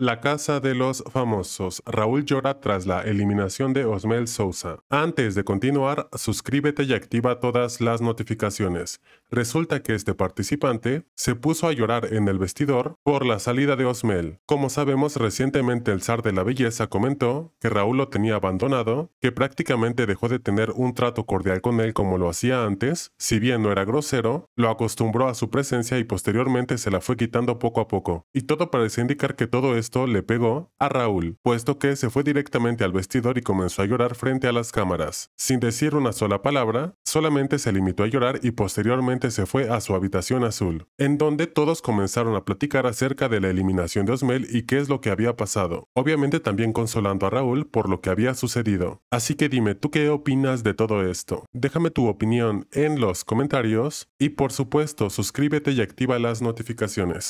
La Casa de los Famosos. Raúl llora tras la eliminación de Osmel Sousa. Antes de continuar, suscríbete y activa todas las notificaciones. Resulta que este participante se puso a llorar en el vestidor por la salida de Osmel. Como sabemos, recientemente el zar de la belleza comentó que Raúl lo tenía abandonado, que prácticamente dejó de tener un trato cordial con él como lo hacía antes, si bien no era grosero, lo acostumbró a su presencia y posteriormente se la fue quitando poco a poco. Y todo parece indicar que todo esto esto le pegó a Raúl, puesto que se fue directamente al vestidor y comenzó a llorar frente a las cámaras. Sin decir una sola palabra, solamente se limitó a llorar y posteriormente se fue a su habitación azul, en donde todos comenzaron a platicar acerca de la eliminación de Osmel y qué es lo que había pasado, obviamente también consolando a Raúl por lo que había sucedido. Así que dime, ¿tú qué opinas de todo esto? Déjame tu opinión en los comentarios y por supuesto suscríbete y activa las notificaciones.